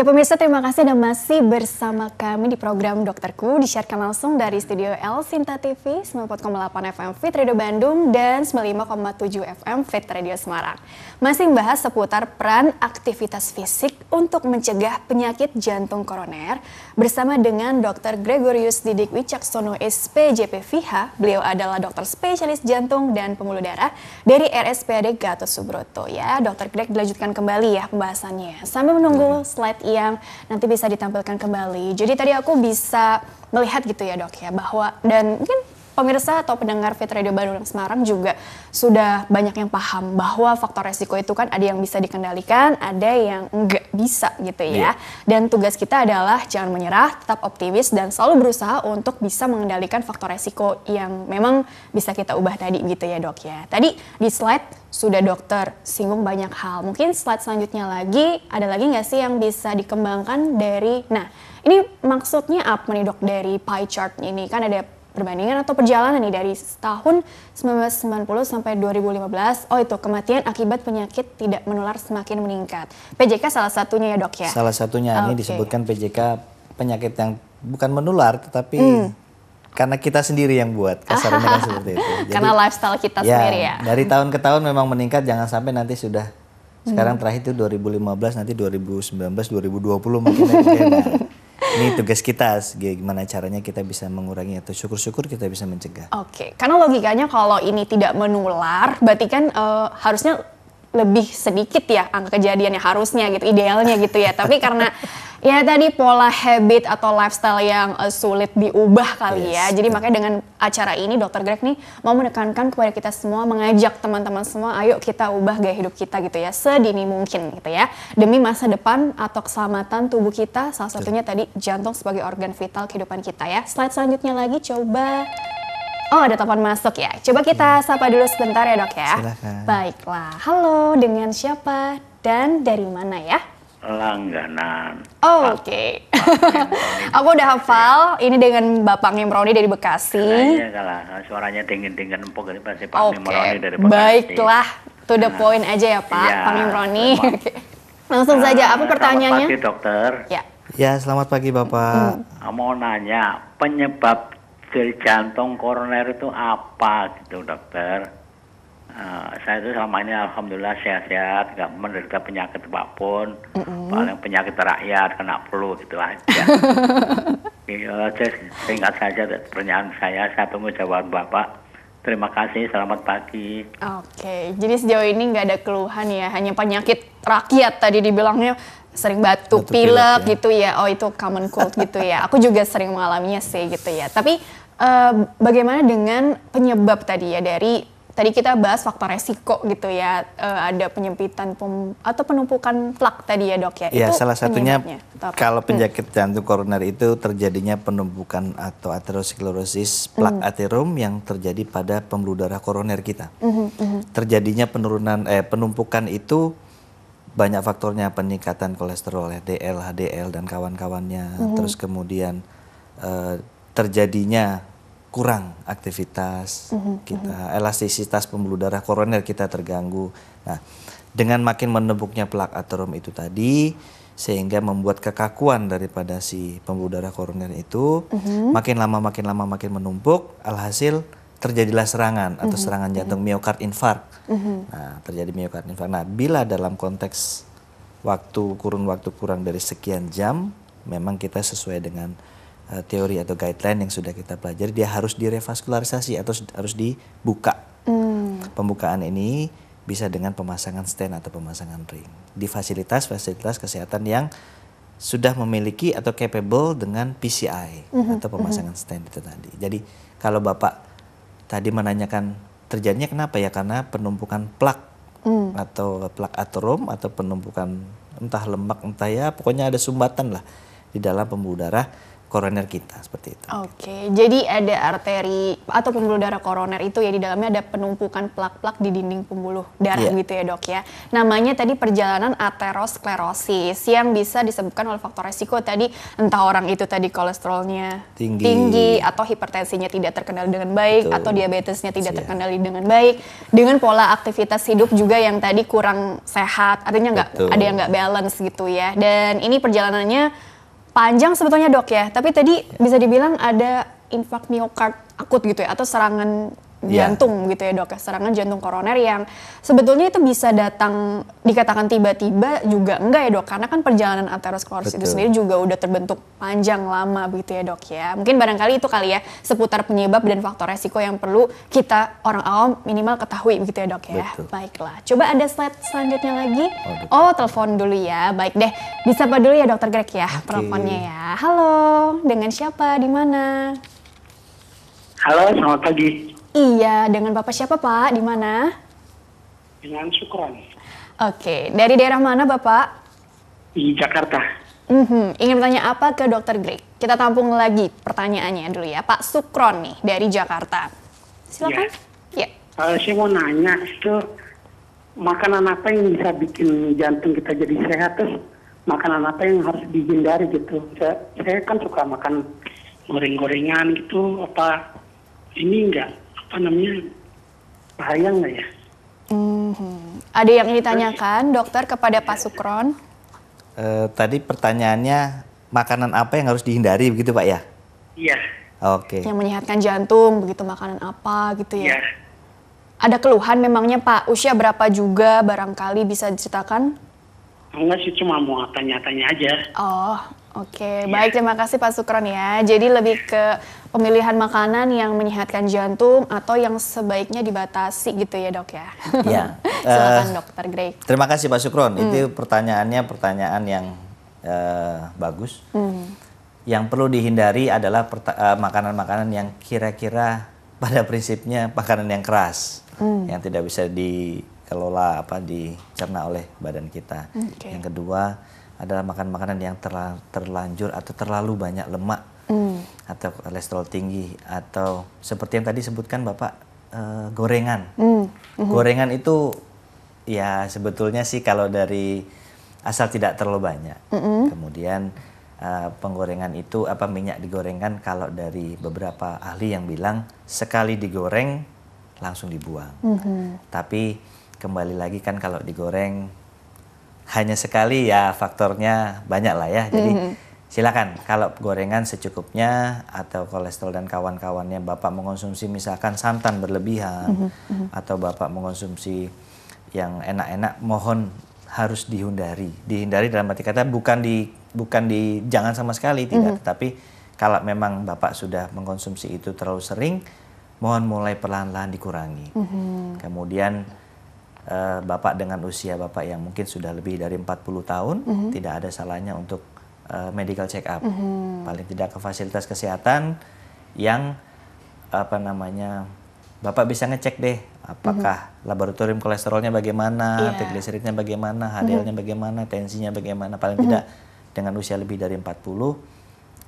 Ya pemirsa terima kasih dan masih bersama kami di program Dokterku disiarkan langsung dari studio L Sinta TV 94,8 FM Fit Radio Bandung dan 95,7 FM Fit Radio Semarang. Masih membahas seputar peran aktivitas fisik untuk mencegah penyakit jantung koroner bersama dengan Dr. Gregorius Didik Wicaksono SP Beliau adalah dokter spesialis jantung dan pembuluh darah dari RSPAD Gatot Subroto ya. Dokter Greg dilanjutkan kembali ya pembahasannya. Sambil menunggu iya. slide yang nanti bisa ditampilkan kembali. Jadi tadi aku bisa melihat gitu ya dok ya bahwa dan mungkin pemirsa atau pendengar Fit Radio Bandung dan Semarang juga sudah banyak yang paham bahwa faktor resiko itu kan ada yang bisa dikendalikan, ada yang nggak bisa gitu ya. Yeah. Dan tugas kita adalah jangan menyerah, tetap optimis dan selalu berusaha untuk bisa mengendalikan faktor resiko yang memang bisa kita ubah tadi gitu ya dok ya. Tadi di slide sudah dokter singgung banyak hal. Mungkin slide selanjutnya lagi ada lagi nggak sih yang bisa dikembangkan dari nah ini maksudnya apa nih dok dari pie chart ini kan ada perbandingan atau perjalanan nih dari tahun 1990 sampai 2015. Oh itu kematian akibat penyakit tidak menular semakin meningkat. PJK salah satunya ya dok ya. Salah satunya okay. ini disebutkan PJK penyakit yang bukan menular tetapi hmm. karena kita sendiri yang buat kasarnya kan seperti itu. Jadi, karena lifestyle kita ya, sendiri ya. Dari tahun ke tahun memang meningkat jangan sampai nanti sudah hmm. sekarang hmm. terakhir itu 2015 nanti 2019 2020 mungkin. ini tugas kita gimana caranya kita bisa mengurangi atau syukur-syukur kita bisa mencegah. Oke, okay. karena logikanya kalau ini tidak menular, berarti kan uh, harusnya lebih sedikit ya angka kejadiannya harusnya gitu idealnya gitu ya tapi karena ya tadi pola habit atau lifestyle yang uh, sulit diubah kali ya. yes. ya jadi makanya dengan acara ini dokter Greg nih mau menekankan kepada kita semua mengajak teman-teman semua ayo kita ubah gaya hidup kita gitu ya sedini mungkin gitu ya demi masa depan atau keselamatan tubuh kita salah satunya tadi jantung sebagai organ vital kehidupan kita ya slide selanjutnya lagi coba Oh ada telepon masuk ya. Coba kita hmm. sapa dulu sebentar ya dok ya. Silahkan. Baiklah. Halo dengan siapa dan dari mana ya? Langganan. Oh, Oke. Okay. Aku udah hafal. Ini dengan Bapak Nimroni dari Bekasi. Iya salah. Suaranya dingin-dingin empuk ini pasti Pak okay. Nimroni dari Bekasi. Baiklah. To the nah. point aja ya Pak, ya, Pak Nimroni. Langsung nah, saja. Apa pertanyaannya? Selamat pagi dokter. Ya. Ya selamat pagi Bapak. Hmm. Mau nanya penyebab skill jantung koroner itu apa gitu dokter? Uh, saya itu selama ini alhamdulillah sehat-sehat, nggak menderita penyakit apapun, mm -hmm. paling penyakit rakyat kena flu gitu aja. Iya, singkat saja pertanyaan saya, saya tunggu jawaban bapak. Terima kasih, selamat pagi. Oke, jadi sejauh ini nggak ada keluhan ya, hanya penyakit rakyat tadi dibilangnya sering batuk, batuk pilek, pilek ya. gitu ya. Oh itu common cold gitu ya. Aku juga sering mengalaminya sih gitu ya. Tapi Ehm, bagaimana dengan penyebab tadi ya dari tadi kita bahas faktor resiko gitu ya uh, ada penyempitan pem, atau penumpukan plak tadi ya dok ya. Ya itu salah satunya kalau hmm. penyakit hmm. jantung koroner itu terjadinya penumpukan atau aterosklerosis plak hmm. aterum yang terjadi pada pembuluh darah koroner kita. Hmm, hmm, hmm. Terjadinya penurunan eh, penumpukan itu banyak faktornya peningkatan kolesterol LDL, ya, HDL dan kawan-kawannya. -hmm. Terus kemudian eh, terjadinya kurang aktivitas mm-hmm. kita mhm. elastisitas pembuluh darah koroner kita terganggu. Nah, dengan makin menembuknya plak aterom itu tadi sehingga membuat kekakuan daripada si pembuluh darah koroner itu mm-hmm. makin lama makin lama makin menumpuk alhasil terjadilah serangan atau mm-hmm. serangan mhm. jantung miokard infark. Mm-hmm. Nah, terjadi miokard infark. Nah, bila dalam konteks waktu kurun waktu kurang dari sekian jam memang kita sesuai dengan Eh, teori atau guideline yang sudah kita pelajari dia harus direvaskularisasi atau harus dibuka. Hmm. Pembukaan ini bisa dengan pemasangan stand atau pemasangan ring di fasilitas-fasilitas kesehatan yang sudah memiliki atau capable dengan PCI mm-hmm. atau pemasangan mm-hmm. stent itu tadi. Jadi kalau Bapak tadi menanyakan terjadinya kenapa ya? Karena penumpukan plak mm. atau plak aterom atau penumpukan entah lemak entah ya pokoknya ada sumbatan lah di dalam pembuluh darah koroner kita seperti itu. Oke, okay. jadi ada arteri atau pembuluh darah koroner itu ya di dalamnya ada penumpukan plak-plak di dinding pembuluh darah yeah. gitu ya dok ya. Namanya tadi perjalanan aterosklerosis yang bisa disebabkan oleh faktor resiko tadi entah orang itu tadi kolesterolnya tinggi, tinggi atau hipertensinya tidak terkendali dengan baik Betul. atau diabetesnya tidak yeah. terkendali dengan baik dengan pola aktivitas hidup juga yang tadi kurang sehat artinya nggak ada yang nggak balance gitu ya dan ini perjalanannya panjang sebetulnya dok ya, tapi tadi bisa dibilang ada infak miokard akut gitu ya atau serangan Iya. jantung gitu ya dok, serangan jantung koroner yang sebetulnya itu bisa datang dikatakan tiba-tiba juga enggak ya dok, karena kan perjalanan aterosklerosis itu sendiri juga udah terbentuk panjang lama gitu ya dok ya. Mungkin barangkali itu kali ya seputar penyebab dan faktor resiko yang perlu kita orang awam minimal ketahui gitu ya dok ya. Betul. Baiklah, coba ada slide selanjutnya lagi. Oh, oh telepon dulu ya, baik deh. Bisa Disapa dulu ya dokter Greg ya, okay. teleponnya ya. Halo, dengan siapa, di mana? Halo, selamat pagi. Iya, dengan Bapak siapa Pak? Di mana? Dengan Sukron. Oke, dari daerah mana Bapak? Di Jakarta. Mm-hmm. Ingin bertanya apa ke Dokter Greg? Kita tampung lagi pertanyaannya dulu ya, Pak Sukron nih dari Jakarta. Silakan. Ya. ya. Uh, saya mau nanya itu makanan apa yang bisa bikin jantung kita jadi sehat terus makanan apa yang harus dihindari gitu. Saya, saya kan suka makan goreng-gorengan gitu apa ini enggak apa namanya bahaya nggak ya? Hmm. Ada yang ditanyakan dokter kepada Pak iya. Sukron? Uh, tadi pertanyaannya makanan apa yang harus dihindari begitu Pak ya? Iya. Oke. Okay. Yang menyehatkan jantung begitu makanan apa gitu ya? Iya. Ada keluhan memangnya Pak usia berapa juga barangkali bisa diceritakan? Enggak sih cuma mau tanya-tanya aja. Oh Oke, iya. baik terima kasih Pak Sukron ya. Jadi lebih ke pemilihan makanan yang menyehatkan jantung atau yang sebaiknya dibatasi gitu ya dok ya. Iya. Silakan uh, dokter Greg. Terima kasih Pak Sukron. Hmm. Itu pertanyaannya pertanyaan yang uh, bagus. Hmm. Yang perlu dihindari adalah eh, makanan-makanan uh, yang kira-kira pada prinsipnya makanan yang keras, hmm. yang tidak bisa dikelola apa dicerna oleh badan kita. Hmm, okay. Yang kedua adalah makan makanan yang terlanjur atau terlalu banyak lemak mm. atau kolesterol tinggi atau seperti yang tadi sebutkan bapak uh, gorengan mm. mm -hmm. gorengan itu ya sebetulnya sih kalau dari asal tidak terlalu banyak mm -hmm. kemudian Uh, penggorengan itu apa minyak digorengkan kalau dari beberapa ahli yang bilang sekali digoreng langsung dibuang. Mm -hmm. Tapi kembali lagi kan kalau digoreng hanya sekali ya faktornya banyak lah ya. Jadi mm -hmm. silakan kalau gorengan secukupnya atau kolesterol dan kawan-kawannya Bapak mengonsumsi misalkan santan berlebihan mm -hmm. atau Bapak mengonsumsi yang enak-enak mohon harus dihindari. Dihindari dalam arti kata bukan di bukan di jangan sama sekali tidak, mm -hmm. tetapi kalau memang Bapak sudah mengkonsumsi itu terlalu sering, mohon mulai perlahan-lahan dikurangi. Mm -hmm. Kemudian uh, Bapak dengan usia Bapak yang mungkin sudah lebih dari 40 tahun, mm -hmm. tidak ada salahnya untuk uh, medical check up. Mm -hmm. Paling tidak ke fasilitas kesehatan yang apa namanya Bapak bisa ngecek deh apakah mm-hmm. laboratorium kolesterolnya bagaimana, yeah. trigliseridnya bagaimana, hdl mm-hmm. bagaimana, tensinya bagaimana. Paling mm-hmm. tidak dengan usia lebih dari 40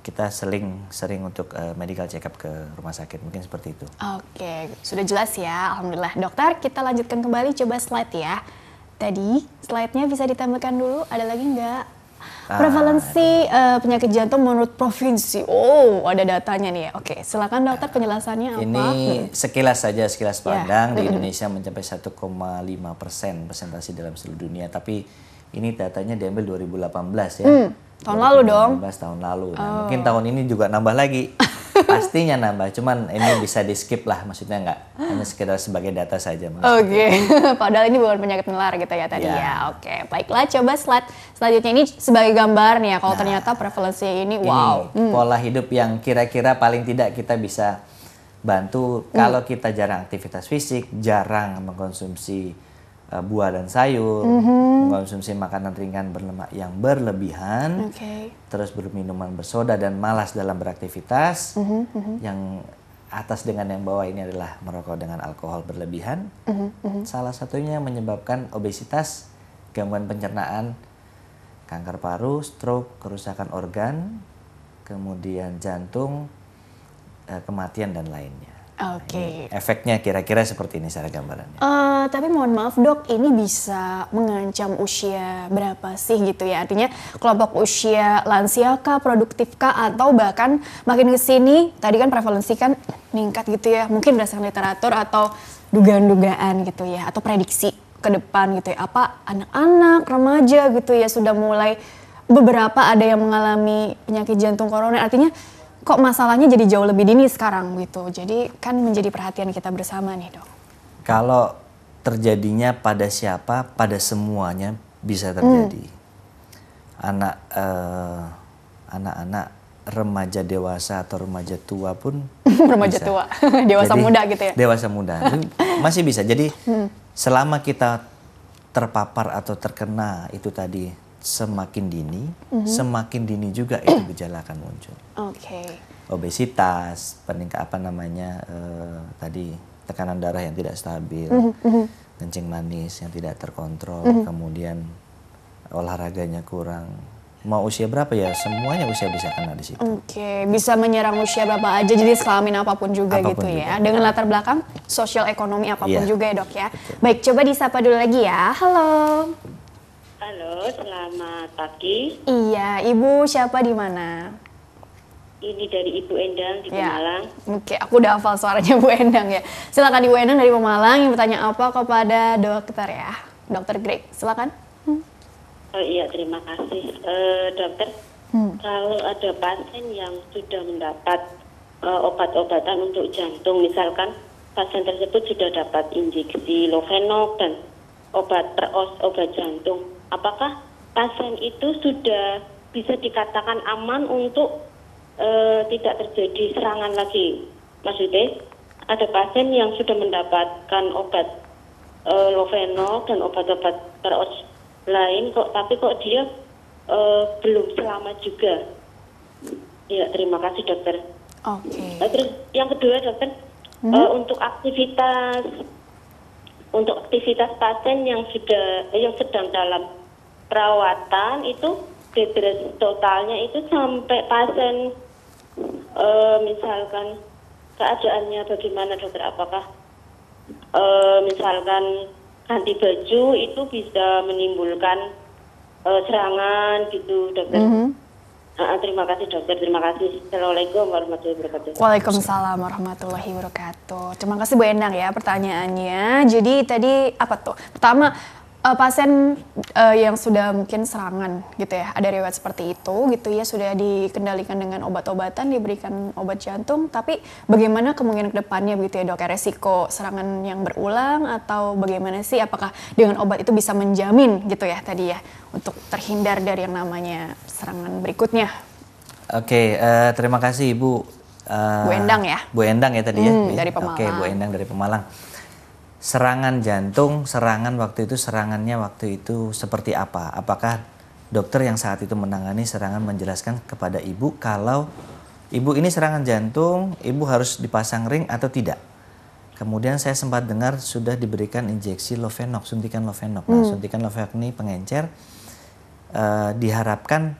kita seling sering untuk uh, medical check up ke rumah sakit mungkin seperti itu. Oke, sudah jelas ya. Alhamdulillah. Dokter, kita lanjutkan kembali coba slide ya. Tadi slide-nya bisa ditambahkan dulu. Ada lagi nggak? Ah, Prevalensi uh, penyakit jantung menurut provinsi. Oh, ada datanya nih ya. Oke, silakan dokter ah, penjelasannya ini apa? Ini hmm. sekilas saja sekilas ya, pandang yeah. di hmm. Indonesia mencapai 1,5 persen presentasi dalam seluruh dunia. Tapi ini datanya diambil 2018 ya. Mm Tahun lalu dong. tahun lalu. Nah, mungkin oh. tahun ini juga nambah lagi. Pastinya nambah, cuman ini bisa di skip lah, maksudnya nggak hanya sekedar sebagai data saja. Oke, okay. padahal ini bukan penyakit menular gitu ya tadi yeah. ya. Oke, okay. baiklah coba slide selanjutnya ini sebagai gambar nih ya. Kalau nah, ternyata prevalensi ini, ini wow. Hmm. Pola hidup yang kira-kira paling tidak kita bisa bantu hmm. kalau kita jarang aktivitas fisik, jarang mengkonsumsi Eh, buah dan sayur, mm-hmm. mengkonsumsi makanan ringan berlemak yang berlebihan, okay. terus berminuman bersoda dan malas dalam beraktivitas, mm-hmm. yang atas dengan yang bawah ini adalah merokok dengan alkohol berlebihan. Mm-hmm. Salah satunya menyebabkan obesitas, gangguan pencernaan, kanker paru, stroke, kerusakan organ, kemudian jantung, eh, kematian dan lainnya. Nah, Oke. Okay. Efeknya kira-kira seperti ini secara gambaran. Uh, eh, tapi mohon maaf dok, ini bisa mengancam usia berapa sih gitu ya? Artinya kelompok usia lansia kah, produktif kah, atau bahkan makin ke sini tadi kan prevalensi kan meningkat gitu ya? Mungkin berdasarkan literatur atau dugaan-dugaan gitu ya, atau prediksi ke depan gitu ya? Apa anak-anak, remaja gitu ya sudah mulai beberapa ada yang mengalami penyakit jantung koroner? Artinya kok masalahnya jadi jauh lebih dini sekarang gitu. Jadi kan menjadi perhatian kita bersama nih dok. Kalau terjadinya pada siapa, pada semuanya bisa terjadi. Hmm. Anak eh, anak-anak remaja dewasa atau remaja tua pun remaja tua, dewasa jadi, muda gitu ya. Dewasa muda masih bisa. Jadi hmm. selama kita terpapar atau terkena itu tadi semakin dini, mm-hmm. semakin dini juga itu gejala akan muncul. Oke. Okay. Obesitas, peningkat apa namanya uh, tadi tekanan darah yang tidak stabil, mm-hmm. kencing manis yang tidak terkontrol, mm-hmm. kemudian olahraganya kurang. Mau usia berapa ya? Semuanya usia bisa kena di situ. Oke, okay. bisa menyerang usia berapa aja, jadi kelamin apapun juga apapun gitu ya. juga. ya. Dengan latar belakang sosial ekonomi apapun yeah. juga ya dok ya. Betul. Baik, coba disapa dulu lagi ya. Halo. Halo, selamat pagi. Iya, Ibu siapa di mana? Ini dari Ibu Endang di ya. Pemalang. Oke, aku udah hafal suaranya Bu Endang ya. Silakan Ibu Endang dari Pemalang yang bertanya apa kepada dokter ya, Dokter Greg. Silakan. Hmm. Oh iya, terima kasih, uh, dokter. Hmm. Kalau ada pasien yang sudah mendapat uh, obat-obatan untuk jantung, misalkan pasien tersebut sudah dapat injeksi Lovenox dan obat peros obat jantung, apakah pasien itu sudah bisa dikatakan aman untuk e, tidak terjadi serangan lagi. Maksudnya ada pasien yang sudah mendapatkan obat e, Loveno dan obat-obat peros lain kok tapi kok dia e, belum selamat juga. Ya, terima kasih dokter. Oke. Okay. yang kedua dokter -hmm. e, untuk aktivitas untuk aktivitas pasien yang sudah yang sedang dalam perawatan itu depresi totalnya itu sampai pasien e, misalkan keadaannya bagaimana dokter apakah e, misalkan ganti baju itu bisa menimbulkan e, serangan gitu dokter mm -hmm. Uh, terima kasih dokter, terima kasih. Assalamualaikum warahmatullahi wabarakatuh. Waalaikumsalam warahmatullahi wabarakatuh. Terima kasih Bu Endang ya pertanyaannya. Jadi tadi apa tuh? Pertama uh, pasien uh, yang sudah mungkin serangan gitu ya, ada riwayat seperti itu gitu ya sudah dikendalikan dengan obat-obatan, diberikan obat jantung, tapi bagaimana kemungkinan kedepannya begitu ya dok, ya, resiko serangan yang berulang atau bagaimana sih, apakah dengan obat itu bisa menjamin gitu ya tadi ya untuk terhindar dari yang namanya serangan berikutnya? Oke, okay, uh, eh, terima kasih ibu. Uh, Bu Endang ya. Bu Endang ya tadi ya? hmm, ya. Dari Pemalang. Oke, okay, Bu Endang dari Pemalang serangan jantung, serangan waktu itu serangannya waktu itu seperti apa? Apakah dokter yang saat itu menangani serangan menjelaskan kepada ibu kalau ibu ini serangan jantung, ibu harus dipasang ring atau tidak? Kemudian saya sempat dengar sudah diberikan injeksi Lovenox, suntikan Lovenox. Nah, hmm. suntikan Lovenox ini pengencer e, diharapkan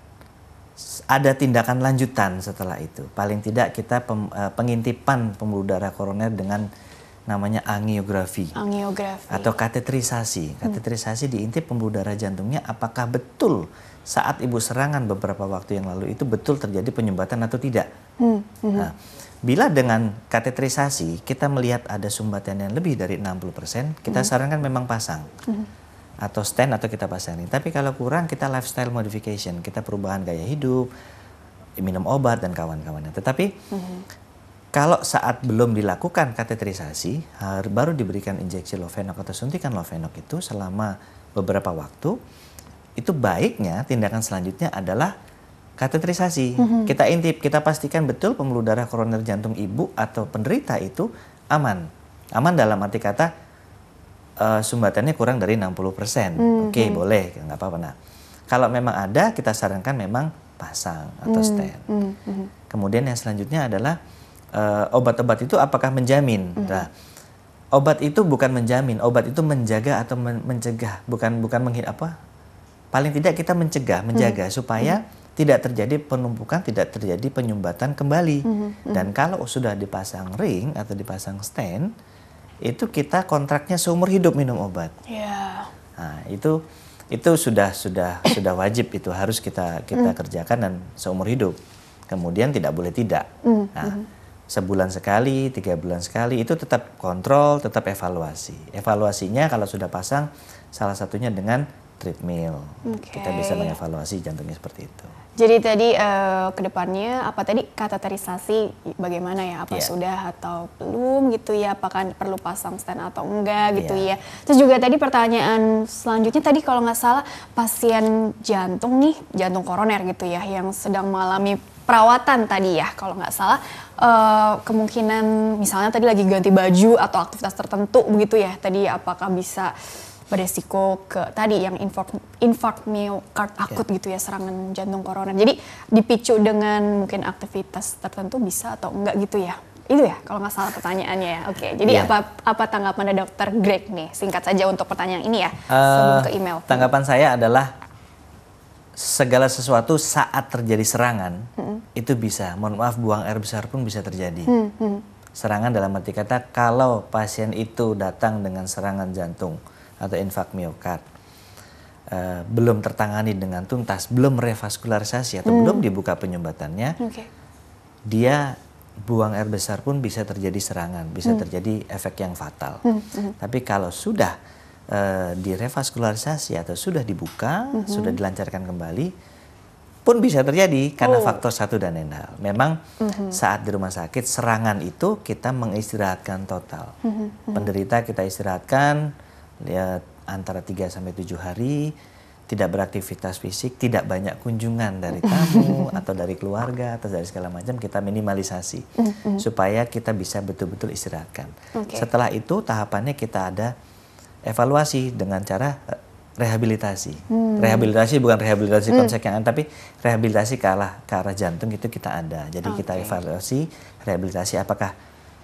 ada tindakan lanjutan setelah itu. Paling tidak kita pem, e, eh, pengintipan pembuluh darah koroner dengan namanya angiografi, angiografi. atau kateterisasi. Kateterisasi hmm. inti pembuluh darah jantungnya apakah betul saat ibu serangan beberapa waktu yang lalu itu betul terjadi penyumbatan atau tidak. Hmm. hmm. Nah, bila dengan kateterisasi kita melihat ada sumbatan yang lebih dari 60%, kita hmm. sarankan memang pasang. Hmm. Atau stand atau kita pasangin. Tapi kalau kurang kita lifestyle modification, kita perubahan gaya hidup, minum obat dan kawan-kawannya. Tetapi hmm kalau saat belum dilakukan kateterisasi, baru diberikan injeksi lovenok atau suntikan lovenok itu selama beberapa waktu, itu baiknya tindakan selanjutnya adalah kateterisasi. Mm -hmm. Kita intip, kita pastikan betul pembuluh darah koroner jantung ibu atau penderita itu aman. Aman dalam arti kata uh, sumbatannya kurang dari 60%. Mm -hmm. Oke, okay, boleh, nggak apa-apa. Nah, kalau memang ada, kita sarankan memang pasang atau stand. Mm -hmm. Kemudian yang selanjutnya adalah uh, obat-obat itu apakah menjamin? Mm. Nah, obat itu bukan menjamin, obat itu menjaga atau men mencegah, bukan bukan menghid apa? Paling tidak kita mencegah, menjaga mm. supaya mm tidak terjadi penumpukan, tidak terjadi penyumbatan kembali. Mm -hmm. Dan kalau sudah dipasang ring atau dipasang stand, itu kita kontraknya seumur hidup minum obat. Yeah. Nah, itu itu sudah sudah sudah wajib itu harus kita kita mm. kerjakan dan seumur hidup. Kemudian tidak boleh tidak. Mm -hmm. Nah, sebulan sekali, tiga bulan sekali, itu tetap kontrol, tetap evaluasi. Evaluasinya kalau sudah pasang, salah satunya dengan treadmill. Okay. Kita bisa mengevaluasi jantungnya seperti itu. Jadi tadi uh, eh, kedepannya apa tadi kateterisasi bagaimana ya apa yeah. sudah atau belum gitu ya apakah perlu pasang stand atau enggak gitu iya. ya terus juga tadi pertanyaan selanjutnya tadi kalau nggak salah pasien jantung nih jantung koroner gitu ya yang sedang mengalami perawatan tadi ya kalau nggak salah uh, kemungkinan misalnya tadi lagi ganti baju atau aktivitas tertentu begitu ya tadi apakah bisa beresiko ke tadi yang infark infark miokard ya. akut yeah. gitu ya serangan jantung koroner jadi dipicu dengan mungkin aktivitas tertentu bisa atau enggak gitu ya itu ya kalau nggak salah pertanyaannya ya oke okay. jadi yeah. apa apa tanggapan dari dokter Greg nih singkat saja untuk pertanyaan ini ya uh, ke email tanggapan saya adalah segala sesuatu saat terjadi serangan hmm. itu bisa. Mohon maaf buang air besar pun bisa terjadi. Hmm. Hmm. Serangan dalam arti kata kalau pasien itu datang dengan serangan jantung atau infak miokard uh, eh, belum tertangani dengan tuntas, belum revaskularisasi atau hmm. belum dibuka penyumbatannya, okay. dia buang air besar pun bisa terjadi serangan, bisa hmm. terjadi efek yang fatal. Hmm. Hmm. Tapi kalau sudah e, eh, direvaskularisasi atau sudah dibuka, mm -hmm. sudah dilancarkan kembali, pun bisa terjadi karena oh. faktor satu dan lain hal. Memang mm -hmm. saat di rumah sakit serangan itu kita mengistirahatkan total. Mm -hmm. Penderita kita istirahatkan ya, antara 3 sampai 7 hari, tidak beraktivitas fisik, tidak banyak kunjungan dari tamu atau dari keluarga atau dari segala macam kita minimalisasi mm -hmm. supaya kita bisa betul-betul istirahatkan. Okay. Setelah itu tahapannya kita ada evaluasi dengan cara eh, rehabilitasi. Hmm. Rehabilitasi bukan rehabilitasi hmm. konsep yang tapi rehabilitasi ke arah ke arah jantung itu kita ada. Jadi okay. kita evaluasi rehabilitasi apakah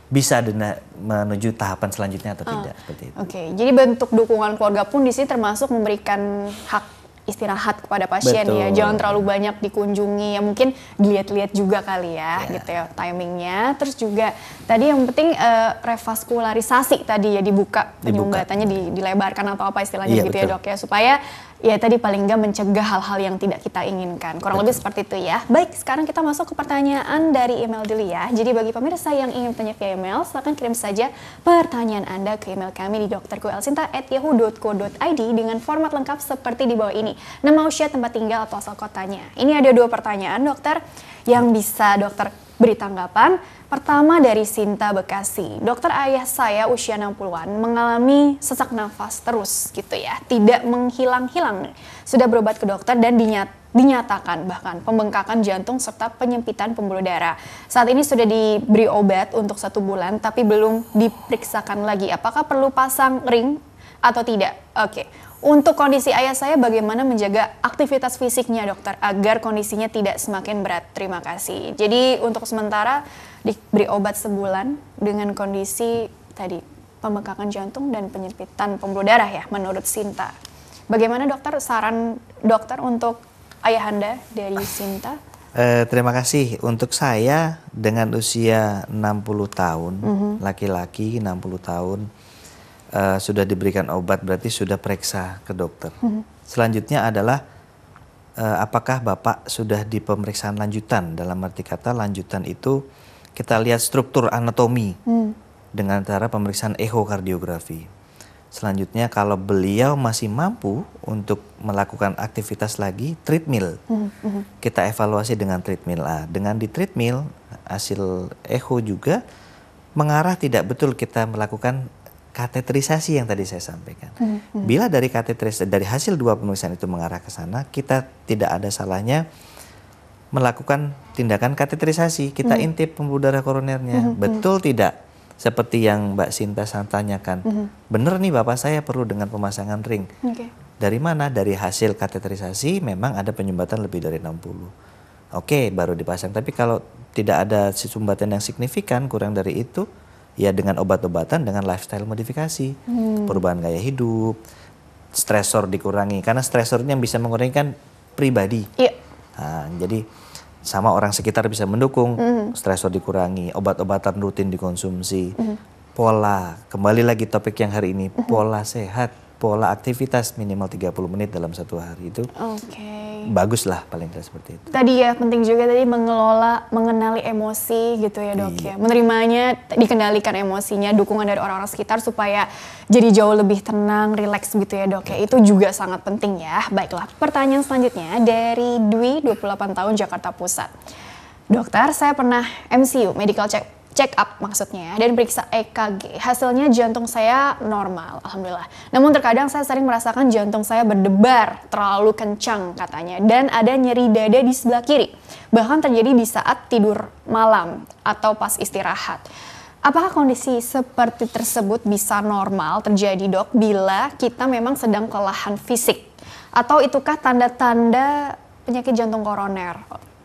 bisa dena, menuju tahapan selanjutnya atau ah. tidak Oke, okay. jadi bentuk dukungan keluarga pun di sini termasuk memberikan hak istirahat kepada pasien ya. Betul. ya. Jangan terlalu banyak dikunjungi. Ya mungkin dilihat-lihat juga kali ya yeah. gitu ya timingnya. Terus juga tadi yang penting uh, eh, revaskularisasi tadi ya dibuka, dibuka. penyumbatannya di, dilebarkan atau apa istilahnya yeah, gitu ya, betul. ya dok ya supaya ya tadi paling nggak mencegah hal-hal yang tidak kita inginkan. Kurang Betul. lebih seperti itu ya. Baik, sekarang kita masuk ke pertanyaan dari email dulu ya. Jadi bagi pemirsa yang ingin bertanya via email, silahkan kirim saja pertanyaan Anda ke email kami di dokterkuelsinta.yahoo.co.id dengan format lengkap seperti di bawah ini. Nama usia, tempat tinggal, atau asal kotanya. Ini ada dua pertanyaan, dokter, yang bisa dokter Beri tanggapan, pertama dari Sinta Bekasi. Dokter ayah saya usia 60-an mengalami sesak nafas terus gitu ya, tidak menghilang-hilang. Sudah berobat ke dokter dan dinyat, dinyatakan bahkan pembengkakan jantung serta penyempitan pembuluh darah. Saat ini sudah diberi obat untuk satu bulan tapi belum diperiksakan lagi apakah perlu pasang ring atau tidak. Oke, untuk kondisi ayah saya bagaimana menjaga aktivitas fisiknya dokter agar kondisinya tidak semakin berat. Terima kasih. Jadi untuk sementara diberi obat sebulan dengan kondisi tadi pembekakan jantung dan penyempitan pembuluh darah ya menurut Sinta. Bagaimana dokter saran dokter untuk ayah anda dari Sinta? Eh, terima kasih. Untuk saya dengan usia 60 tahun, mhm. laki-laki mm -hmm. 60 tahun, uh, sudah diberikan obat berarti sudah periksa ke dokter. Hmm. Selanjutnya adalah uh, apakah Bapak sudah di pemeriksaan lanjutan? Dalam arti kata lanjutan itu kita lihat struktur anatomi mm. dengan cara pemeriksaan ekokardiografi. Selanjutnya kalau beliau masih mampu untuk melakukan aktivitas lagi treadmill, mm -hmm. kita evaluasi dengan treadmill A. Dengan di treadmill hasil echo juga mengarah tidak betul kita melakukan kateterisasi yang tadi saya sampaikan. Hmm. hmm. Bila dari kateteris dari hasil dua pemeriksaan itu mengarah ke sana, kita tidak ada salahnya melakukan tindakan kateterisasi. Kita hmm. intip pembuluh darah koronernya. Hmm. hmm, hmm. Betul tidak? Seperti yang Mbak Sinta tanyakan. Hmm. Benar nih Bapak saya perlu dengan pemasangan ring. Okay. Dari mana? Dari hasil kateterisasi memang ada penyumbatan lebih dari 60 oke okay, baru dipasang. Tapi kalau tidak ada sumbatan yang signifikan kurang dari itu, ya dengan obat-obatan dengan lifestyle modifikasi hmm. perubahan gaya hidup stresor dikurangi karena stresornya bisa mengurangi kan pribadi yeah. nah, jadi sama orang sekitar bisa mendukung mm. stresor dikurangi obat-obatan rutin dikonsumsi mm. pola kembali lagi topik yang hari ini mm. pola sehat pola aktivitas minimal 30 menit dalam satu hari itu okay. bagus lah paling tidak seperti itu. Tadi ya penting juga tadi mengelola, mengenali emosi gitu ya dok iya. ya. Menerimanya, dikendalikan emosinya, dukungan dari orang-orang sekitar supaya jadi jauh lebih tenang, rileks gitu ya dok ya. Itu juga sangat penting ya. Baiklah, pertanyaan selanjutnya dari Dwi, 28 tahun, Jakarta Pusat. Dokter, saya pernah MCU, medical check check up maksudnya ya, dan periksa EKG. Hasilnya jantung saya normal, alhamdulillah. Namun terkadang saya sering merasakan jantung saya berdebar terlalu kencang katanya dan ada nyeri dada di sebelah kiri. Bahkan terjadi di saat tidur malam atau pas istirahat. Apakah kondisi seperti tersebut bisa normal terjadi dok bila kita memang sedang kelelahan fisik? Atau itukah tanda-tanda penyakit jantung koroner?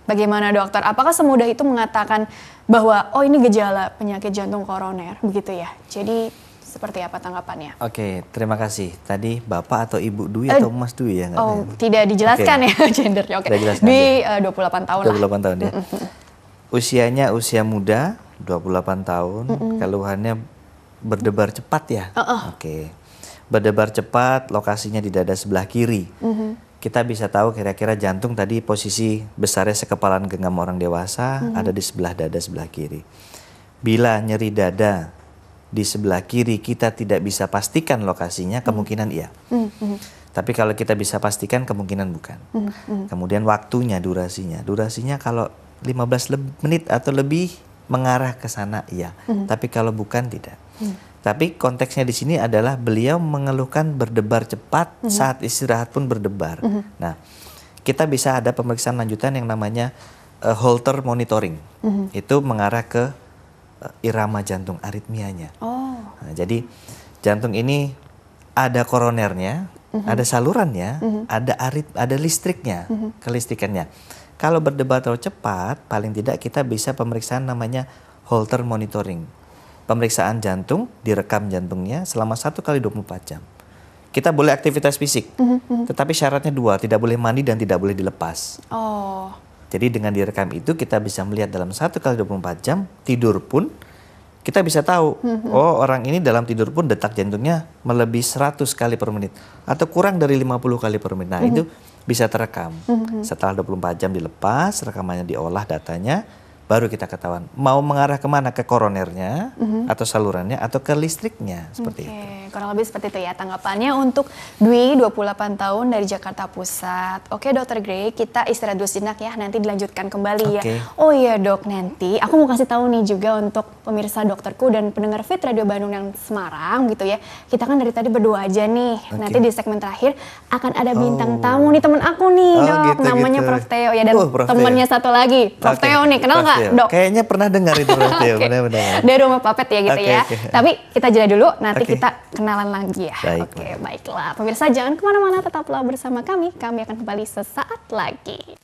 Bagaimana dokter? Apakah semudah itu mengatakan bahwa oh ini gejala penyakit jantung koroner begitu ya. Jadi seperti apa tanggapannya? Oke, terima kasih. Tadi Bapak atau Ibu Dwi uh, atau Mas Dwi ya? Oh, ya tidak dijelaskan okay. ya gendernya. Oke. Okay. Di uh, 28 tahun 28 lah. tahun ya. Usianya usia muda, 28 tahun. Mm -hmm. Keluhannya berdebar cepat ya? Uh -uh. Oke. Okay. Berdebar cepat, lokasinya di dada sebelah kiri. Mm -hmm kita bisa tahu kira-kira jantung tadi posisi besarnya sekepalan genggam orang dewasa hmm. ada di sebelah dada sebelah kiri. Bila nyeri dada di sebelah kiri kita tidak bisa pastikan lokasinya, hmm. kemungkinan iya. Hmm. Tapi kalau kita bisa pastikan kemungkinan bukan. Hmm. Hmm. Kemudian waktunya, durasinya. Durasinya kalau 15 menit atau lebih mengarah ke sana iya. Hmm. Tapi kalau bukan tidak. Hmm. Tapi konteksnya di sini adalah beliau mengeluhkan berdebar cepat mm -hmm. saat istirahat pun berdebar. Mm -hmm. Nah, kita bisa ada pemeriksaan lanjutan yang namanya uh, Holter monitoring. Mm -hmm. Itu mengarah ke uh, irama jantung aritmianya. Oh. Nah, jadi jantung ini ada koronernya, mm -hmm. ada salurannya, mm -hmm. ada arit, ada listriknya, mm -hmm. kelistrikannya. Kalau berdebar terlalu cepat, paling tidak kita bisa pemeriksaan namanya Holter monitoring pemeriksaan jantung, direkam jantungnya selama satu kali 24 jam. Kita boleh aktivitas fisik, mm-hmm. tetapi syaratnya dua, tidak boleh mandi dan tidak boleh dilepas. Oh. Jadi dengan direkam itu kita bisa melihat dalam satu kali 24 jam, tidur pun kita bisa tahu, mm-hmm. oh orang ini dalam tidur pun detak jantungnya melebihi 100 kali per menit atau kurang dari 50 kali per menit. Nah, mm-hmm. itu bisa terekam. Mm-hmm. Setelah 24 jam dilepas, rekamannya diolah datanya, baru kita ketahuan mau mengarah kemana ke koronernya mm-hmm. atau salurannya atau ke listriknya seperti okay. itu. Kurang lebih seperti itu ya tanggapannya untuk Dwi 28 tahun dari Jakarta Pusat. Oke dokter Grey kita istirahat dulu sejenak ya nanti dilanjutkan kembali okay. ya. Oh iya dok nanti aku mau kasih tahu nih juga untuk pemirsa dokterku dan pendengar Fit Radio Bandung yang Semarang gitu ya. Kita kan dari tadi berdua aja nih. Okay. Nanti di segmen terakhir akan ada bintang oh. tamu nih teman aku nih oh, dok. Gitu, Namanya gitu. Prof Teo ya dan uh, temannya satu lagi Prof okay. Teo nih. Kenal nggak dok? Kayaknya pernah dengar itu Prof Teo. okay. Benar-benar. Dari rumah Papet ya gitu okay, ya. Okay. Tapi kita jeda dulu. Nanti okay. kita kenalan lagi ya. Baik. Oke okay, baiklah pemirsa jangan kemana-mana tetaplah bersama kami. Kami akan kembali sesaat lagi.